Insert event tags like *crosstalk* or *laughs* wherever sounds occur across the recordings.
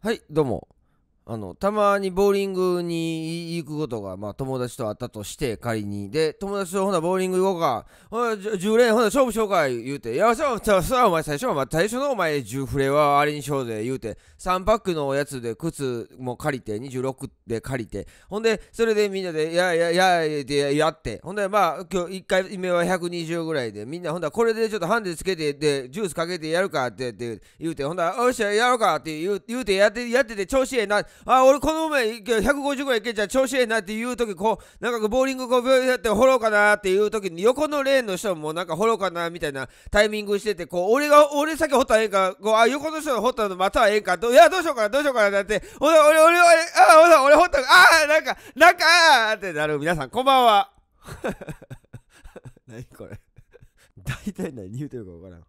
はい、どうも。あのたまにボウリングに行くことが、まあ、友達とあったとして仮にで友達とほなボウリング行こうかほな10連ほな勝負しようか言うていやさあそあお前最初は、まあ、最初のお前10フレはあれにしようぜ言うて3パックのおやつで靴も借りて26で借りてほんでそれでみんなでいやいやいやでやってほんでまあ今日1回目は120ぐらいでみんなほんだこれでちょっとハンデつけてでジュースかけてやるかって言うてほんだよっしゃやろうかって言うてやってやってて調子ええなあ俺この前150ぐらいいけちゃ調子ええなっていう時こうなんかボーリングこうやって掘ろうかなっていう時に横のレーンの人もなんか掘ろうかなみたいなタイミングしててこう俺が俺先掘ったらええかこうあ横の人が掘ったのまたはええかどいやどうしようかなどうしようかなだって俺俺俺俺あ俺掘ったあなんかなんかあってなる皆さんこんばんは *laughs* 何これ *laughs* 大体何言うてるか分からん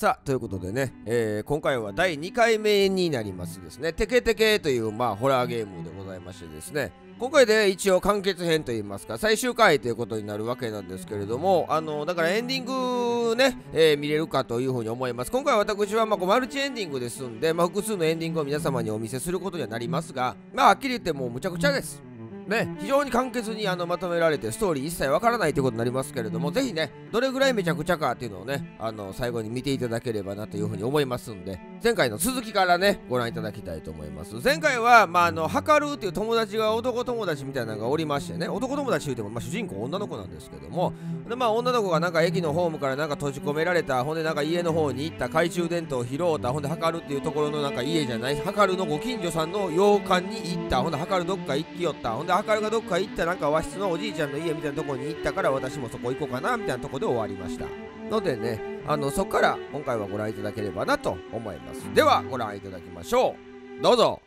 さあということでね、えー、今回は第2回目になりますですね「テケテケ」という、まあ、ホラーゲームでございましてですね今回で一応完結編といいますか最終回ということになるわけなんですけれどもあのだからエンディングね、えー、見れるかというふうに思います今回私はまあマルチエンディングですんで、まあ、複数のエンディングを皆様にお見せすることにはなりますがまあはっきり言ってもうむちゃくちゃですね、非常に簡潔にあのまとめられてストーリー一切わからないということになりますけれども是非ねどれぐらいめちゃくちゃかっていうのをねあの最後に見ていただければなというふうに思いますんで前回の続きからねご覧いただきたいと思います前回はまああのハカっていう友達が男友達みたいなのがおりましてね男友達言うても、まあ、主人公女の子なんですけどもでまあ女の子がなんか駅のホームからなんか閉じ込められたほんでなんか家の方に行った懐中電灯を拾うたほんではかるっていうところのなんか家じゃないはかるのご近所さんの洋館に行ったほんではかるどっか行きよったほんで明るがどっか行ったなんか和室のおじいちゃんの家みたいなとこに行ったから私もそこ行こうかなみたいなとこで終わりましたのでねあのそこから今回はご覧いただければなと思いますではご覧いただきましょうどうぞ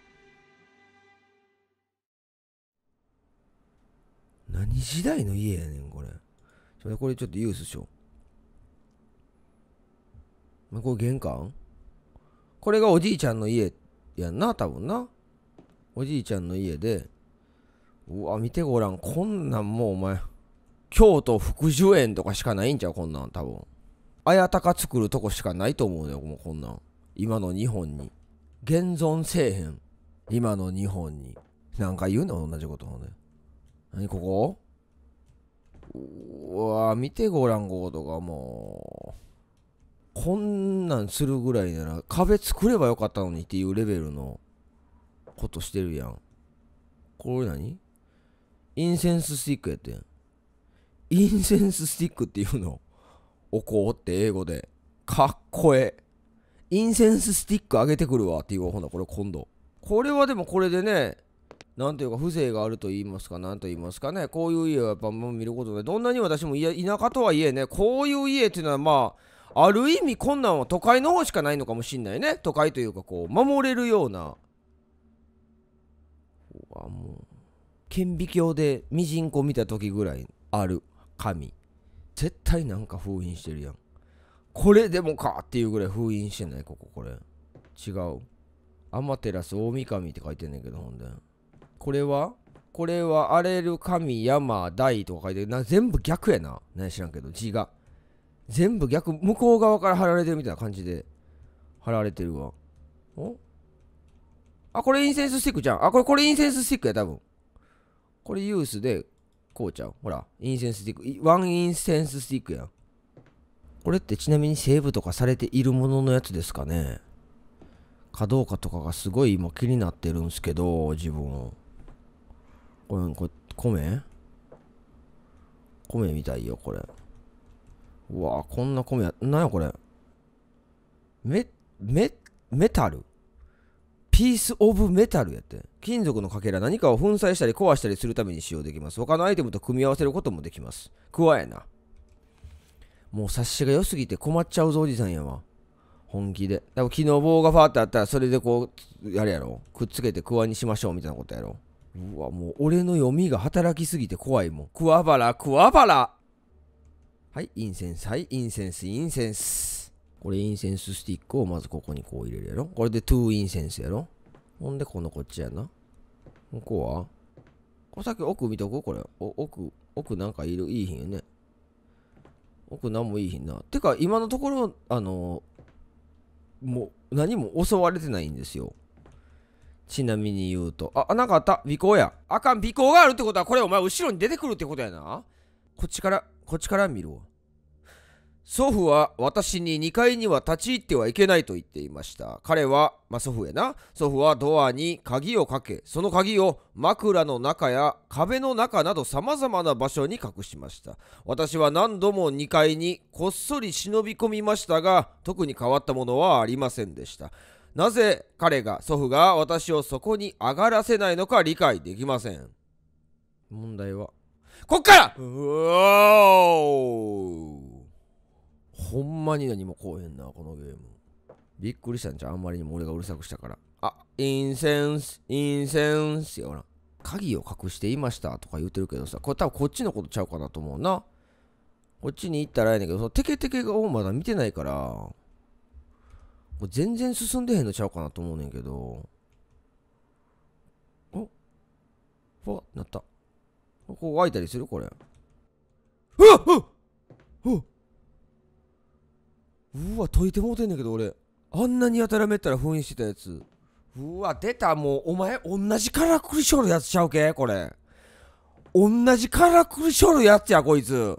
何時代の家やねんこれこれちょっとユースしようこれ玄関これがおじいちゃんの家やんな多分なおじいちゃんの家でうわ、見てごらん。こんなんもうお前、京都福寿園とかしかないんちゃうこんなん多分。綾鷹作るとこしかないと思うねもうこんなん今の日本に現存せえへん今の日本に何か言うの同じことをね何ここうわ見てごらんことかもうこんなんするぐらいなら壁作ればよかったのにっていうレベルのことしてるやんこれ何インセンススティックやってん。インセンススティックっていうのおこうって英語で。かっこええ。インセンススティック上げてくるわっていうほな、これ今度。これはでもこれでね、なんというか風情があると言いますか、なんと言いますかね、こういう家はやっぱもう見ることで、どんなに私も田舎とはいえね、こういう家っていうのはまあ、ある意味困難は都会の方しかないのかもしんないね。都会というかこう、守れるような。うわ、もう。顕微鏡でミジンコ見た時ぐらいある紙絶対なんか封印してるやんこれでもかっていうぐらい封印してないこここれ違うアマテラス大神って書いてんねんけどほんでこれはこれは荒れる神山大とか書いてるな全部逆やな何知らんけど字が全部逆向こう側から貼られてるみたいな感じで貼られてるわおあこれインセンススティックじゃんあこれこれインセンススティックや多分これユースで、こうちゃう。ほら、インセンススティック。ワンインセンススティックやん。これってちなみにセーブとかされているもののやつですかねかどうかとかがすごい今気になってるんすけど、自分。これ、これ、米米みたいよ、これ。うわぁ、こんな米や、なんやこれ。メ、メ、メタルピースオブメタルやって。金属のかけら何かを粉砕したり壊したりするために使用できます。他のアイテムと組み合わせることもできます。加えな。もう察しが良すぎて困っちゃうぞおじさんやわ。本気で。多分昨日棒がファーってあったらそれでこう、やるやろ。くっつけてクワにしましょうみたいなことやろ。うわ、もう俺の読みが働きすぎて怖いもん。クワバラ、クワバラはい、インセンス、はい、インセンス、インセンス。これインセンススティックをまずここにこう入れるやろ。これで2インセンスやろ。ほんで、このこっちやな。向こうはこれさっき奥見とくこれ。奥、奥なんかいる、いいひんよね。奥なんもいいひんな。てか、今のところ、あの、もう何も襲われてないんですよ。ちなみに言うと。あ、なんかあった。尾行や。あかん、尾行があるってことは、これお前後ろに出てくるってことやな。こっちから、こっちから見るわ。祖父は私に2階には立ち入ってはいけないと言っていました。彼は、まあ、祖父へな、祖父はドアに鍵をかけ、その鍵を枕の中や壁の中など様々な場所に隠しました。私は何度も2階にこっそり忍び込みましたが、特に変わったものはありませんでした。なぜ彼が、祖父が私をそこに上がらせないのか理解できません。問題は、こっからうおーんまに何もこうへんな、このゲーム。びっくりしたんじゃあんまりにも俺がうるさくしたから。あ、インセンス、インセンスやな。鍵を隠していましたとか言うてるけどさ、これ多分こっちのことちゃうかなと思うな。こっちに行ったらええねんけど、そのテケテケがまだ見てないから、これ全然進んでへんのちゃうかなと思うねんけど、おふわっなった。ここ開いたりするこれ。うわっうわっうわ解いてもうてんねんけど俺あんなにやたらめったら封印してたやつうわ出たもうお前同じからくりしょるやつちゃうけこれ同じからくりしょるやつやこいつ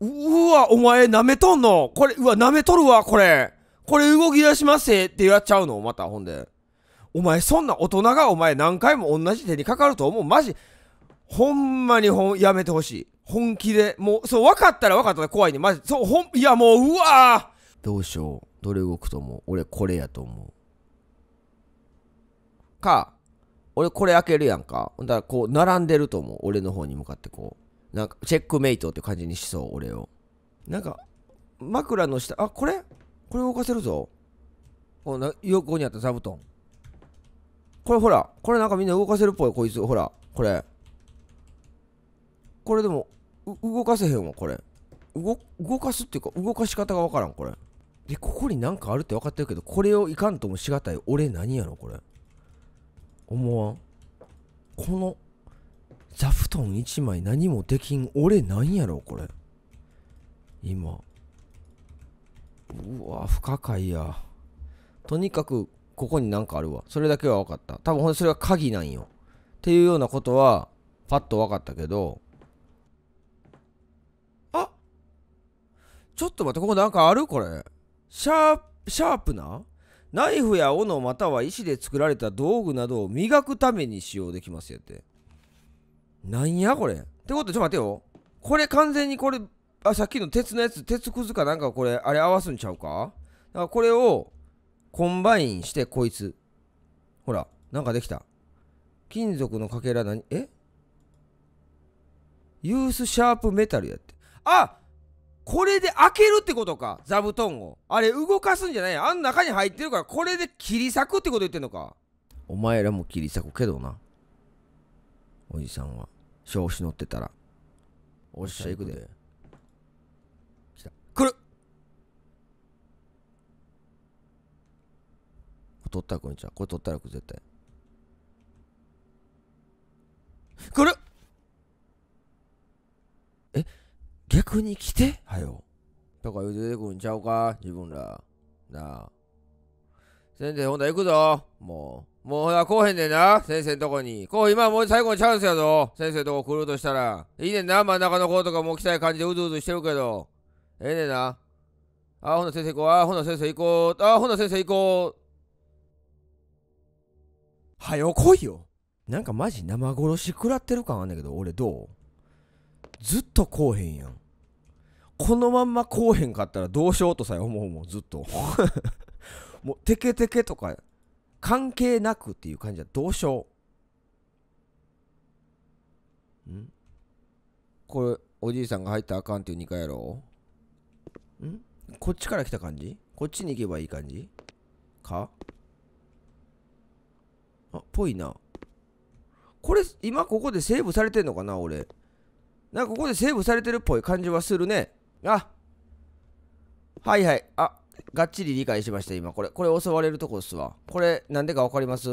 うわお前舐めとんのこれうわ舐めとるわこれこれ動き出しますってやっちゃうのまたほんでお前そんな大人がお前何回も同じ手にかかると思うマジほんまにほんやめてほしい本気でもうそう分かったら分かったら怖いねマジそうほんいやもううわーどうしよう。どれ動くと思う俺これやと思う。か、俺これ開けるやんか。だからこう、並んでると思う。俺の方に向かってこう。なんか、チェックメイトって感じにしそう、俺を。なんか、枕の下、あ、これこれ動かせるぞ。この横にあった座布団。これほら、これなんかみんな動かせるっぽい、こいつ。ほら、これ。これでも、動かせへんわ、これ。動かすっていうか、動かし方がわからん、これ。でここになんかあるって分かってるけどこれをいかんともしがたい俺何やろこれ思わんこの座布団1枚何もできん俺何やろこれ今うわ不可解やとにかくここになんかあるわそれだけは分かった多分ほんそれは鍵なんよっていうようなことはパッと分かったけどあちょっと待ってここなんかあるこれシャープ、シャープなナイフや斧または石で作られた道具などを磨くために使用できますやって。なんやこれ。ってことちょっと待ってよ。これ完全にこれ、あ、さっきの鉄のやつ、鉄くずかなんかこれ、あれ合わすんちゃうかだからこれをコンバインしてこいつ。ほら、なんかできた。金属のかけら何えユースシャープメタルやって。あこれで開けるってことか座布団をあれ動かすんじゃないあん中に入ってるからこれで切り裂くってこと言ってんのかお前らも切り裂くけどなおじさんは調子乗ってたらおっしゃ行くで来た来る取ったらこんちはこれ取ったら来る絶対逆に来てはよ。とか言うて出てくんちゃうか自分ら。なあ。先生、ほんと行くぞ。もう。もうほら、こうへんねんな。先生んとこに。こう、今もう最後のチャンスやぞ。先生んとこ来るとしたら。いいねんな。真ん中の子とかも来たい感じでうずうずしてるけど。ええねんな。あ、ほな先生行こう。あ、ほな先生行こう。あ、ほな先生行こう。はよ来いよ。なんかマジ生殺し食らってる感あんだけど、俺どうずっとこうへんやん。このまんまこうへんかったらどうしようとさえ思うもんずっと *laughs* もうテケテケとか関係なくっていう感じはどうしようんこれおじいさんが入ったらあかんっていう2階やろんこっちから来た感じこっちに行けばいい感じかあぽいなこれ今ここでセーブされてんのかな俺なんかここでセーブされてるっぽい感じはするねあはいはい。あ、がっちり理解しました、今。これ、これ襲われるとこっすわ。これ、なんでかわかります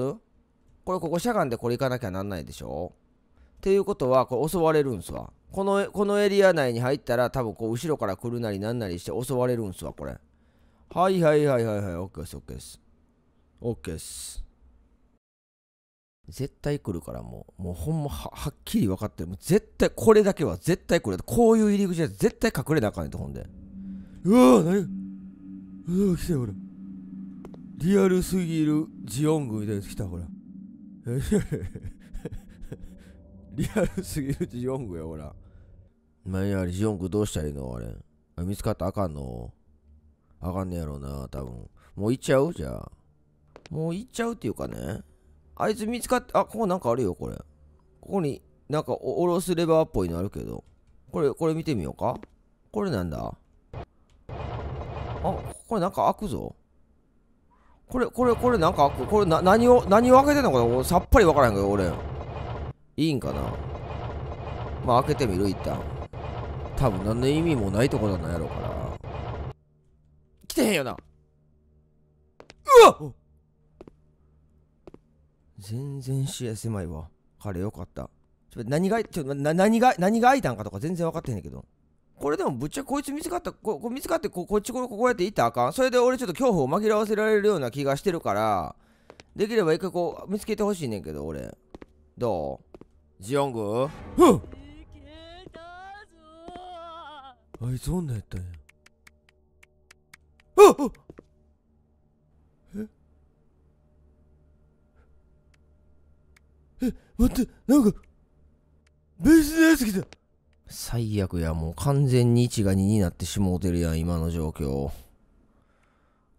これ、ここしゃがんでこれ行かなきゃなんないでしょっていうことは、これ襲われるんすわ。この、このエリア内に入ったら、多分こう、後ろから来るなりなんなりして襲われるんすわ、これ。はいはいはいはいはい。OK です、OK です。OK です。絶対来るからもう、もうほんまははっきり分かってる。もう絶対、これだけは絶対来る。こういう入り口は絶対隠れなあかんねんと、ほんで。うわぁ、何うわぁ、来たよ、ほら。リアルすぎるジオングみたいなやつ来た、ほら。*laughs* リアルすぎるジオングや、ほら。何あれ、ジオングどうしたらいいのあれ。あ見つかったらあかんのあかんねやろうな、多分。もう行っちゃうじゃあ。もう行っちゃうっていうかね。あいつ見つかって、あ、ここなんかあるよ、これ。ここになんかおろすレバーっぽいのあるけど。これ、これ見てみようか。これなんだあ、これなんか開くぞ。これ、これ、これなんか開く。これな、何を、何を開けてんのかさっぱりわからへんけど、俺。いいんかなまあ開けてみる、一旦。多分何の意味もないとこなんやろうから。来てへんよな。うわっ全然視野狭いわ。彼よかった。ちょ何が、ちょ何が、何が開いたんかとか全然分かってへんねんけど。これでもぶっちゃこいつ見つかった、ここ見つかってここっちここうやって行ったらあかん。それで俺ちょっと恐怖を紛らわせられるような気がしてるから、できれば一回こう見つけてほしいねんけど、俺。どうジオングふっあいつ女やったんや。ふっ待って、なんか、ベースのやぎ来た。最悪や、もう完全に1が2になってしもうてるやん、今の状況。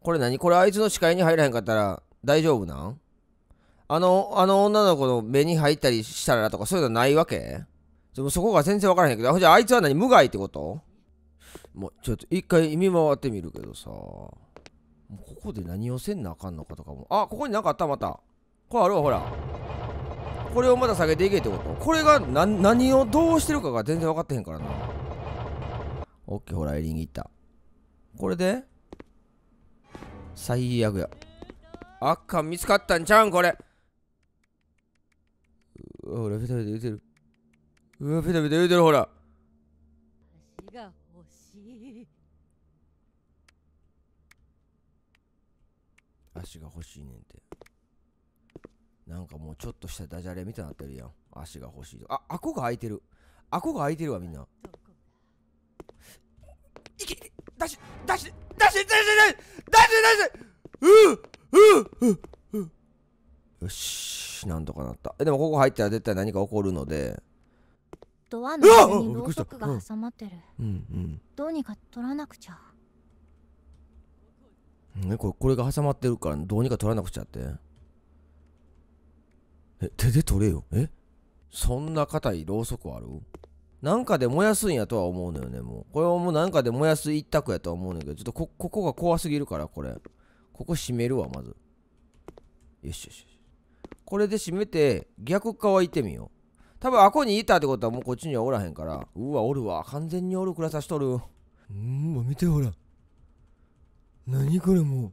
これ何これあいつの視界に入らへんかったら大丈夫なんあの、あの女の子の目に入ったりしたらとかそういうのないわけでもそこが全然わからへんけど、じゃああいつは何無害ってこともうちょっと一回意味回ってみるけどさ、ここで何をせんなあかんのかとかも。あ、ここになんかあったまた。これあるわ、ほら。これをまた下げていけってことこれが何をどうしてるかが全然分かってへんからなオッケーほらエリンギいったこれで最悪や赤見つかったんちゃうんこれうわほらベタベタ言うてるうわベタベタ言うてるほらが欲しい足が欲しいねんてなんかもうちょっとしたダジャレみたいになってるやん足が欲しいあ顎が開いてる顎が開いてるわみんないけいけ出し出し出し出し出し出し出しううううよしなんとかなったえでもここ入ったら絶対何か起こるのでドアの上にろうそが挟まってる、うんうんどうにか取らなくちゃねこれこれが挟まってるからどうにか取らなくちゃってえ、手で取れよ。えそんな硬いろうそくあるなんかで燃やすんやとは思うのよね、もう。これはもうなんかで燃やす一択やとは思うんだけど、ちょっとこ、ここが怖すぎるから、これ。ここ閉めるわ、まず。よしよしよし。これで閉めて、逆側行ってみよう。多分、あこにいたってことはもうこっちにはおらへんから。うわ、おるわ。完全におる、らさしとる。うん、もう見てほら。何これもう。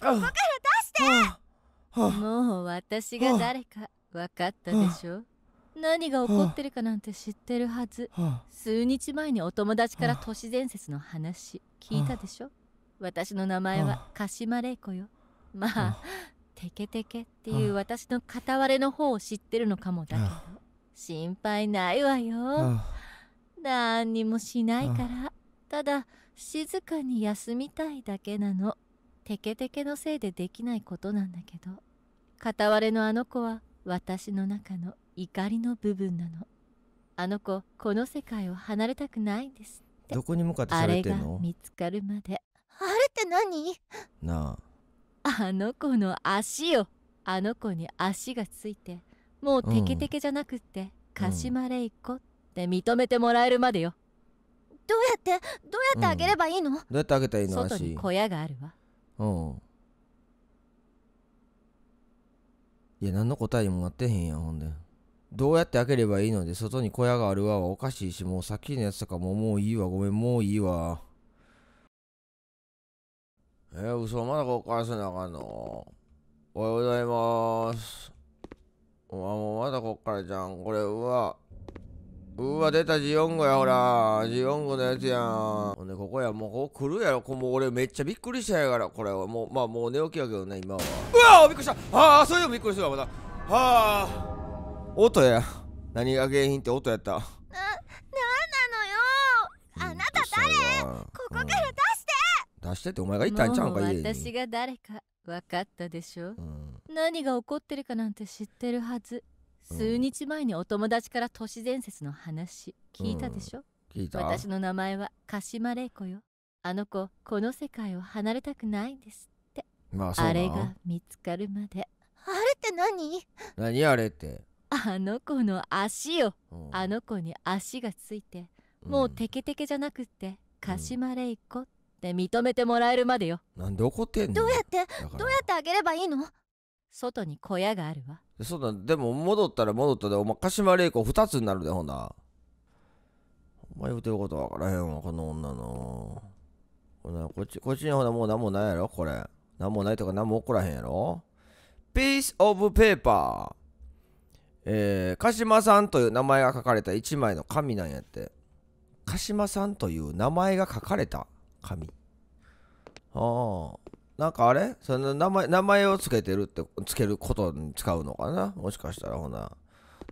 僕ら出してもう私が誰か分かったでしょ何が起こってるかなんて知ってるはず数日前にお友達から都市伝説の話聞いたでしょ私の名前は鹿島玲子よまあテケテケっていう私の片割れの方を知ってるのかもだけど心配ないわよ何にもしないからただ静かに休みたいだけなのテケテケのせいでできないことなんだけど片割れのあの子は私の中の怒りの部分なのあの子この世界を離れたくないんですってどこに向かってあれが見つかるまであれって何なああの子の足よあの子に足がついてもうテケテケじゃなくって、うん、カシマレイコって認めてもらえるまでよどうやってどうやってあげればいいの、うん、どうやってあげたらいいの外に小屋があるわうんいや何の答えにもなってへんやんほんでどうやって開ければいいので外に小屋があるわはおかしいしもうさっきのやつとかももういいわごめんもういいわえー、嘘まだこっからせなあかんのおはようございます。うわ、もうまだこっからじゃん。これは、うわ出たジオンゴやほらジオンゴのやつやんほんでここやもうここ来るやろこもう俺めっちゃびっくりしたやからこれはもうまあもう寝起きやけどね今はうわびっくりしたああそういうのびっくりするわまだはあ音や何が原因って音やったな何なのよあなた誰ここから出して出してってお前が言ったんちゃうんか家私が誰か分かったでしょ、うん、何が起こってるかなんて知ってるはず数日前にお友達から都市伝説の話聞いたでしょ、うん、聞いた私の名前は鹿島玲子よあの子この世界を離れたくないんですって、まあ、あれが見つかるまであれって何何あれってあの子の足よ、うん、あの子に足がついてもうテケテケじゃなくって鹿島玲子って認めてもらえるまでよなんで怒ってんのどうやってどうやってあげればいいの外に小屋があるわそうだ、でも戻ったら戻ったで、お前、鹿島玲子2つになるで、ほんな。お前言うてることわからへんわ、この女の。こっち、こっちにほな、もう何もないやろ、これ。何もないとか何も起こらへんやろ。ピース・オブ・ペーパー。えー、鹿島さんという名前が書かれた1枚の紙なんやって。鹿島さんという名前が書かれた紙。ああ。なんかあれその名前名前をつけてるってつけることに使うのかなもしかしたらほな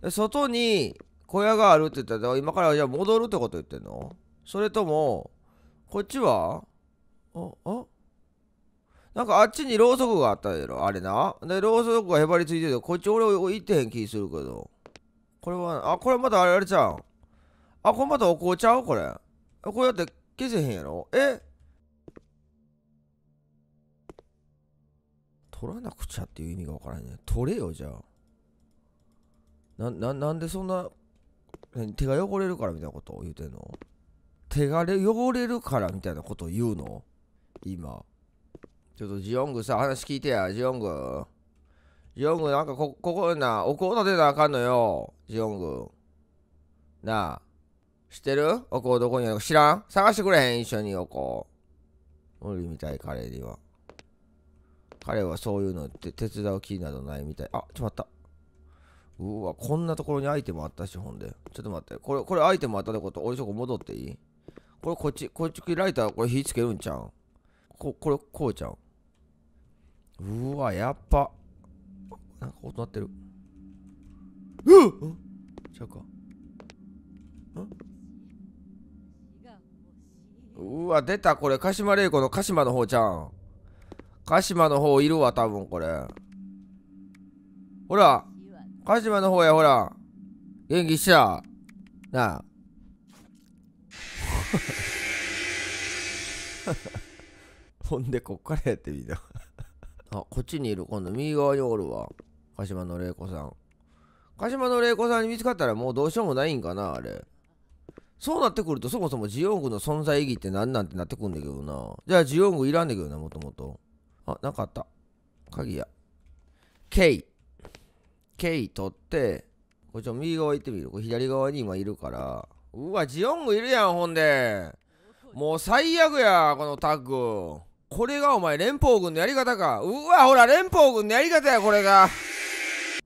で外に小屋があるって言ったら今からじゃあ戻るってこと言ってんのそれともこっちはああなんかあっちにろうそくがあったやろあれなでろうそくがへばりついてるこっち俺行ってへん気するけどこれはあこれまたあれあれちゃうあこれまたおうちゃうこれこれだって消せへんやろえ取らなくちゃっていう意味がわからんね。取れよ、じゃあ。な、な、なんでそんな、手が汚れるからみたいなことを言うてんの手が汚れるからみたいなことを言うの今。ちょっとジオングさ、話聞いてや、ジオング。ジオング、なんかこ、ここな、お香立てなあかんのよ、ジオング。なあ、知ってるお香どこにあるか知らん探してくれへん、一緒にお香。無理みたい、カレーには。彼はそういうのって手伝う気などないみたい。あ、ちょっと待った。うわ、こんなところにアイテムあったし、ほんで。ちょっと待って。これ、これアイテムあったってこと、おいそこ戻っていいこれ、こっち、こっちライター、これ火つけるんちゃうこ、これ、こうちゃううわ、やっぱ。なんか音鳴ってる。うっちゃうか。うわ、出た、これ、鹿島玲子の鹿島の方ちゃん。鹿島の方いるわ、多分これ。ほら、鹿島の方や、ほら。元気しゃ。なあ。*laughs* ほんで、こっからやってみた。*laughs* あ、こっちにいる。今度、右側におるわ。鹿島の玲子さん。鹿島の玲子さんに見つかったらもうどうしようもないんかな、あれ。そうなってくると、そもそもジオングの存在意義って何なんてなってくんだけどな。じゃあ、ジオングいらんだけどな、もともと。あ、なかった。鍵や。K。K 取って、こっちょ、右側行ってみる。これ左側に今いるから。うわ、ジオングいるやん、ほんで。もう最悪や、このタッグ。これがお前、連邦軍のやり方か。うわ、ほら、連邦軍のやり方や、これが。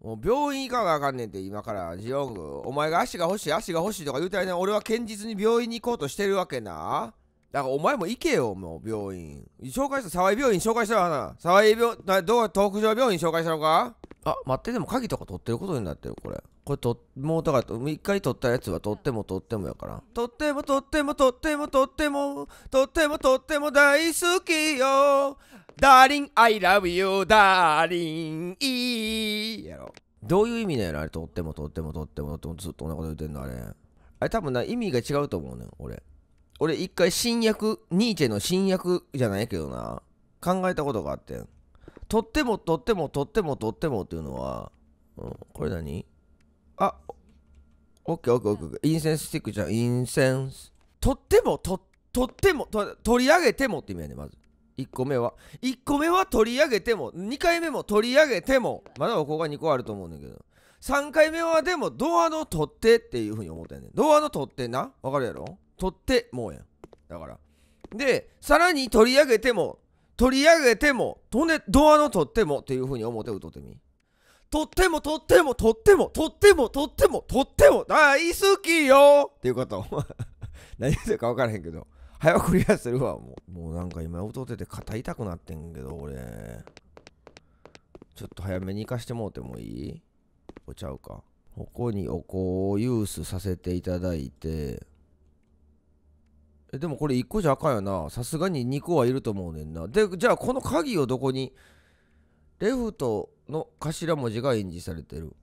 もう病院行かかあかんねんて、今から、ジオング。お前が足が欲しい、足が欲しいとか言うたらね、俺は堅実に病院に行こうとしてるわけな。だからお前も行けよ、もう病院。紹介した、沢井病院紹介したらな。沢井病、などう、東北上病院紹介したのかあ、待って、でも鍵とか取ってることになってる、これ。これと、もうだから、一回取ったやつは取っても取ってもやから。取っても取っても取っても取っても、取っても取っても大好きよ。ダーリン、I love you, ダーリン、いい。やろ。どういう意味だよ、あれ。取っても取っても取っても取ってもずっと同じこと言ってんの、あれ。あれ多分な、意味が違うと思うね俺。俺一回新薬ニーチェの新薬じゃないけどな考えたことがあってんとってもとってもとってもとってもっていうのは、うん、これ何あオッケーオッケーオッケーインセンススティックじゃんインセンスとってもととってもと取り上げてもって意味やねまず1個目は1個目は取り上げても2回目も取り上げてもまだここが2個あると思うんだけど3回目はでもドアの取ってっていうふうに思ってんねんドアの取ってなわかるやろ取ってもうやんだからでさらに取り上げても取り上げてもとねドアの取ってもっていうふうに表を取ってみとってもとってもとってもとってもとってもとっても大好きよっていうこと *laughs* 何言ってるか分からへんけど早くクリアするわもうもうなんか今音出て肩痛くなってんけど俺ちょっと早めに行かしてもうてもいいおちゃうかここにお香をユースさせていただいてえでもこれ1個じゃあかんよなさすがに2個はいると思うねんなでじゃあこの鍵をどこにレフトの頭文字が印字されてる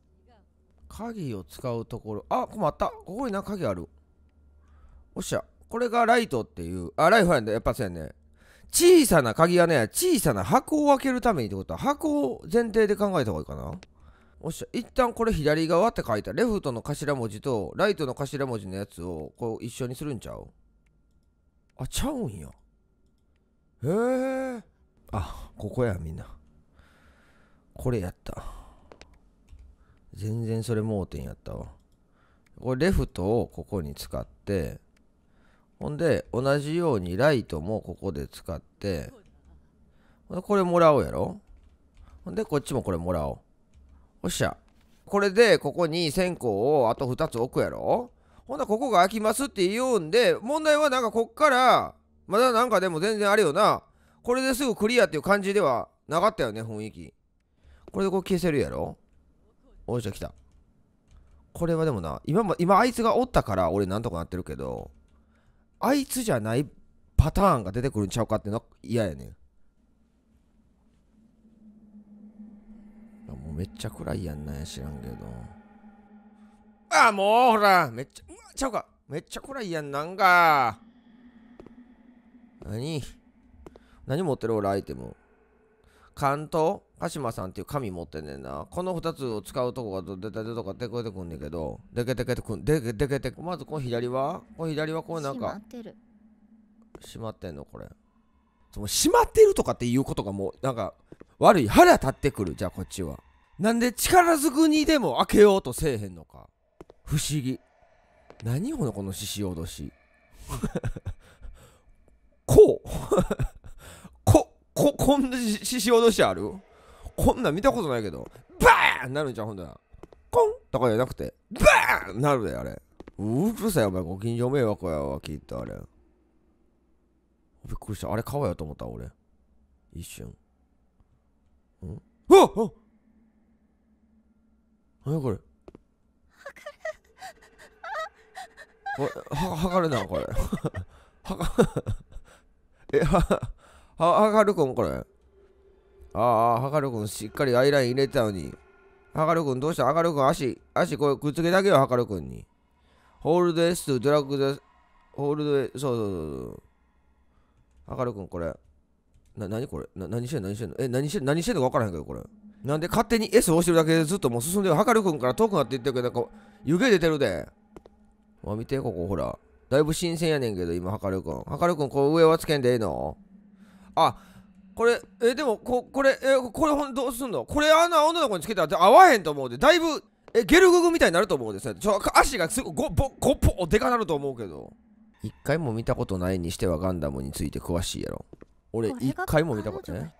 鍵を使うところあ困ったここにな鍵あるおっしゃこれがライトっていうあライフやんだやっぱそうやね小さな鍵はね小さな箱を開けるためにってことは箱を前提で考えた方がいいかなおっしゃ一旦これ左側って書いたレフトの頭文字とライトの頭文字のやつをこう一緒にするんちゃうあちゃうんやへえあここやみんなこれやった全然それ盲点やったわこれレフトをここに使ってほんで同じようにライトもここで使ってこれもらおうやろほんでこっちもこれもらおうおっしゃこれでここに線香をあと2つ置くやろほんなここが開きますって言うんで問題はなんかこっからまだなんかでも全然あるよなこれですぐクリアっていう感じではなかったよね雰囲気これでこう消せるやろおいしょ来たこれはでもな今も今あいつがおったから俺なんとかなってるけどあいつじゃないパターンが出てくるんちゃうかっての嫌やねんもうめっちゃ暗いやんなんや知らんけど。あもうほらめっちゃうちゃうかめっちゃ暗いやんなんか何何持ってる俺アイテム関東鹿島さんっていう紙持ってんねんなこの2つを使うとこが出た出とか出こえてくんねんけどでけてけてくんでけでけてまずこの左はこの左はこうなんか閉まってんのこれその閉まってるとかっていうことがもうなんか悪い腹立ってくるじゃあこっちはなんで力ずくにでも開けようとせえへんのか不思議。何このこの獅子どし。*laughs* こう *laughs* こ、こ、こんな獅子どしあるこんなん見たことないけど、バーンなるんちゃうほんだら。コンとかじゃなくて、バーンなるで、あれ。うるさい、お前、ご近所迷惑やわ、きっとあれ。びっくりした。あれ、顔やと思った、俺。一瞬。んうわっ何これは、はかるな、これ。*laughs* はか、え、は、はかるくん、これ。ああ、はかるくん、しっかりアイライン入れてたのに。はかるくん、どうしたはかるくん、足、足、これ、くっつけだけよ、はかるくんに。ホールド S とドラッグで、ホールド S、そうそうそうそう。はかるくん、これ。な、なにこれな、何してんの何してんのえ、何してんの何してんのか分からへんけど、これ。なんで勝手に S 押してるだけでずっともう進んでる。はかるくんから遠くなっていってるけど、なんか湯気出てるで。あ、見て、ここ、ほら。だいぶ新鮮やねんけど、今、はかるくん。はかるくん、こう上はつけんでええのあ、これ、え、でも、こ、これ、え、これ、ほん、どうすんのこれ、あの、女の子につけたら合わへんと思うで、だいぶ、え、ゲルググみたいになると思うで、ちょ、足がすご、ご、ぼ、ごっぽ、でかなると思うけど。一回も見たことないにしてはガンダムについて詳しいやろ。俺、一回も見たことない。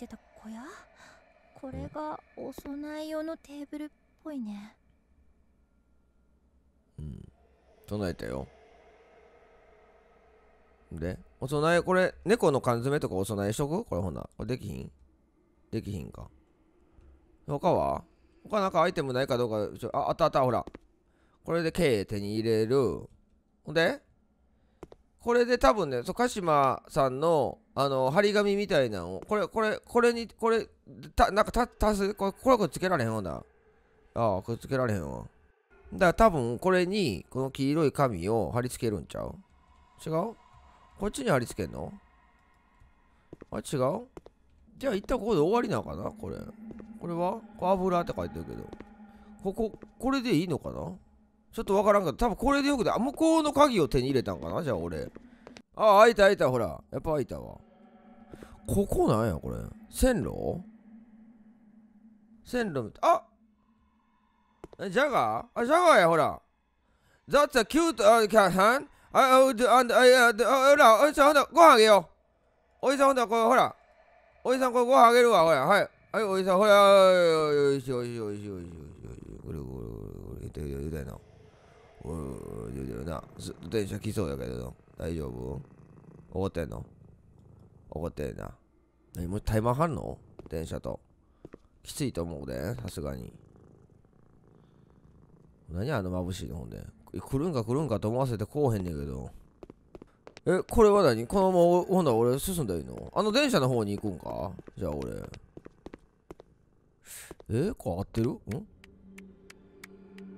これがお供え用のテーブルっぽいね。うん。唱えたよでお供えこれ猫の缶詰とかお供えしとくこれほなこれできひんできひんか他は他なんかアイテムないかどうかちょああったあったほらこれで K 手に入れるほんでこれで多分ね、そう鹿島さんの、あの、張り紙みたいなのを、これ、これ、これに、これ、たなんかた、たす、これ、これ、くっつけられへんわな。ああ、くっつけられへんわ。だから多分これにこの黄色い紙を貼り付けるんちゃう違うこっちに貼り付けんのあ、違うじゃあ一旦ここで終わりなのかなこれ。これは油って書いてるけど。ここ、これでいいのかなちょっとわからんけど、多分これでよくて、あ、向こうの鍵を手に入れたんかなじゃあ俺。あ、開いた開いた、ほら。やっぱ開いたわ。ここなんや、これ。線路線路あっあジャガーあ、ジャガーや、ほら。That's a cute uh, cat, huh? あ、う、あ、あ、ほら、おじさん、ほら、ご飯あげよう。おじさん、ほら、これ、ほら。おじさん、これ、ご飯あげるわ、ほら。はい。はい、おじさん、ほら、おいしい、おいしい、おいしい、おいしい、おいしい。これ、これ、こおいうたよな。おい、言うたよな。電車来そうやけど、大丈夫怒ってんの怒ってんな。何もうタイマー貼んの電車と。きついと思うで、さすがに。何あの眩しいのほんで。来るんか来るんかと思わせてこうへんねんけど。え、これは何このまま、ほんなら俺進んだらいいのあの電車の方に行くんかじゃあ俺。えこれ合ってるん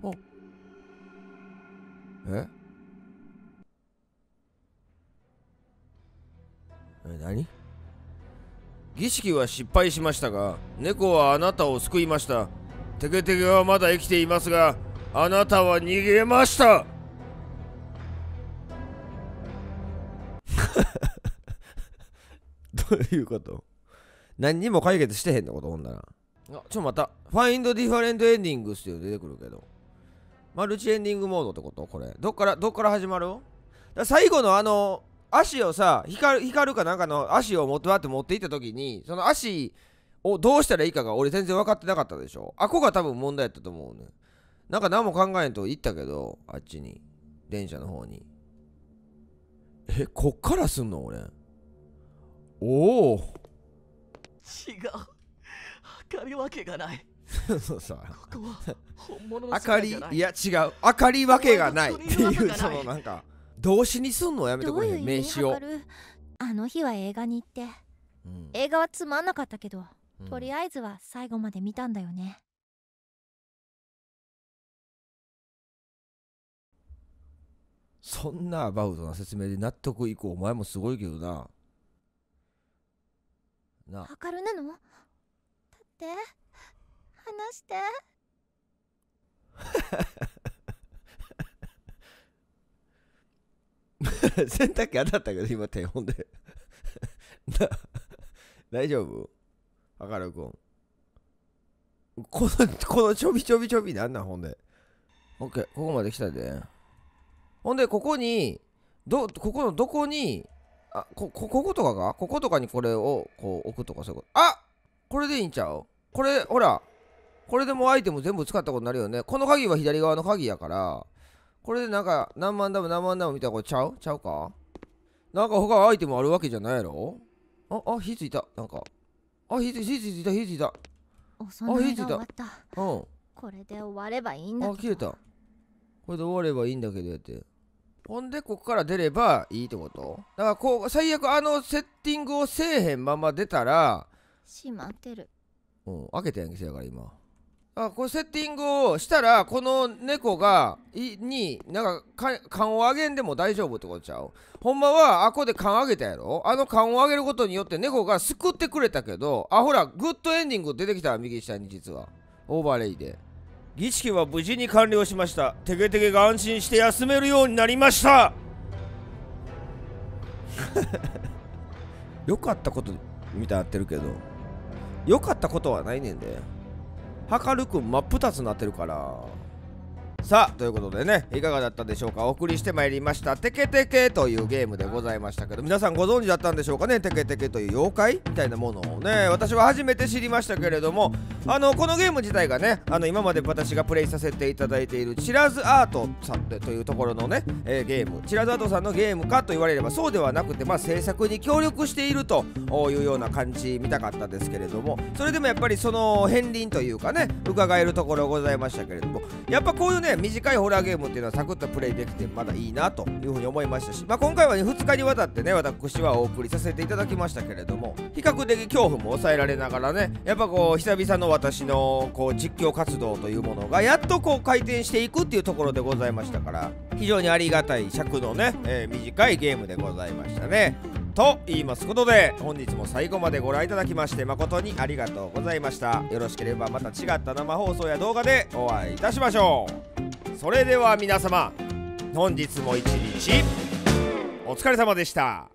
あ。ええ、何儀式は失敗しましたが、猫はあなたを救いました。テケテケはまだ生きていますが、あなたは逃げました *laughs* どういうこと何にも解決してへんのことほんならあちょまたファインドディファレントエンディングっていうの出てくるけどマルチエンディングモードってことこれどっからどっから始まるだ最後のあの足をさ光光るかなんかの足を持ってわって持っていった時にその足をどうしたらいいかが俺全然分かってなかったでしょあこが多分問題やったと思うねなんか何も考えんと行ったけど、あっちに。電車の方に。え、こっからすんの俺。おお違う。明かりわけがない。そうさ。ここは本物の明かり、いや違う。明かりわけがないっていう、そのなんか、動詞にすんのやめてくれへん、名詞を。あの日は映画に行って、うん、映画はつまんなかったけど、うん、とりあえずは最後まで見たんだよね。そんなアバウトな説明で納得いくお前もすごいけどな。なあ。明るなのだって、話して。*laughs* 洗濯機当たったけど今手本で *laughs* な大丈夫明るくんこのこのちょびちょびちょびなんなほんでケー、ここまで来たでほんでここにどここのどこにあここことかがこことかにこれをこう置くとかそういうことあこれでいいんちゃうこれほらこれでもアイテム全部使ったことになるよねこの鍵は左側の鍵やからこれでなんか何万ダム何万ダム見たらこれちゃうちゃうかなんか他アイテムあるわけじゃないやろああ火ついたなんかあ火ついた、火ついた火ついたあ火ついたうんこれで終わればいいんだあ消えたこれで終わればいいんだけどやってほんで、ここから出ればいいってことだからこう、最悪あのセッティングをせえへんまま出たら、閉まってる。うん、開けてやんけせやから今。あこれセッティングをしたらこの猫がいになんか缶をあげんでも大丈夫ってことちゃうほんまはあこで勘あげたやろあの勘をあげることによって猫が救ってくれたけどあほらグッドエンディング出てきた右下に実はオーバーレイで。儀式は無事に完了しましたテゲテゲが安心して休めるようになりました *laughs* よかったことみたいになってるけどよかったことはないねんではるくん真っ二つになってるからさあということでねいかがだったでしょうかお送りしてまいりました「テケテケ」というゲームでございましたけど皆さんご存知だったんでしょうかねテケテケという妖怪みたいなものをね私は初めて知りましたけれどもあのこのゲーム自体がねあの今まで私がプレイさせていただいているチラズアートさんというところのね、えー、ゲームチラズアートさんのゲームかと言われればそうではなくて、まあ、制作に協力しているというような感じ見たかったですけれどもそれでもやっぱりその片鱗というかね伺えるところございましたけれどもやっぱこういうねね短いホラーゲームっていうのはサクッとプレイできてまだいいなというふうに思いましたし、まあ、今回は、ね、2日にわたってね私はお送りさせていただきましたけれども比較的恐怖も抑えられながらねやっぱこう久々の私のこう実況活動というものがやっとこう回転していくっていうところでございましたから非常にありがたい尺のね、えー、短いゲームでございましたね。と言いますことで本日も最後までご覧いただきまして誠にありがとうございましたよろしければまた違った生放送や動画でお会いいたしましょうそれでは皆様本日も一日お疲れ様でした